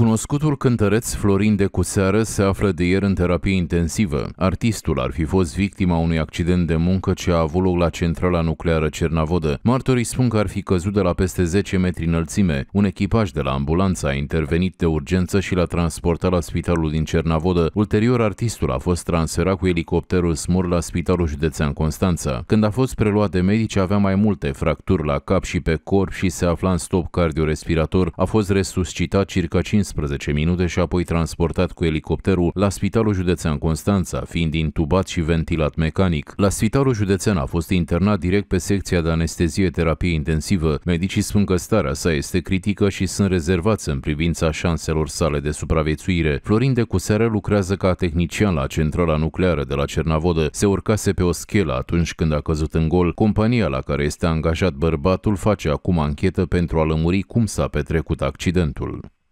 Cunoscutul cântăreț Florin de Cuseară se află de ieri în terapie intensivă. Artistul ar fi fost victima unui accident de muncă ce a avut loc la centrala nucleară Cernavodă. Martorii spun că ar fi căzut de la peste 10 metri înălțime. Un echipaj de la ambulanță a intervenit de urgență și l-a transportat la spitalul din Cernavodă. Ulterior, artistul a fost transferat cu elicopterul Smur la spitalul județean Constanța. Când a fost preluat de medici, avea mai multe fracturi la cap și pe corp și se afla în stop cardiorespirator. A fost resuscitat circa 5 15 minute și apoi transportat cu elicopterul la Spitalul Județean Constanța, fiind intubat și ventilat mecanic. La Spitalul Județean a fost internat direct pe secția de anestezie terapie intensivă. Medicii spun că starea sa este critică și sunt rezervați în privința șanselor sale de supraviețuire. Florin de Cuseară lucrează ca tehnician la centrala nucleară de la Cernavodă. Se urcase pe o schelă atunci când a căzut în gol. Compania la care este angajat bărbatul face acum anchetă pentru a lămuri cum s-a petrecut accidentul.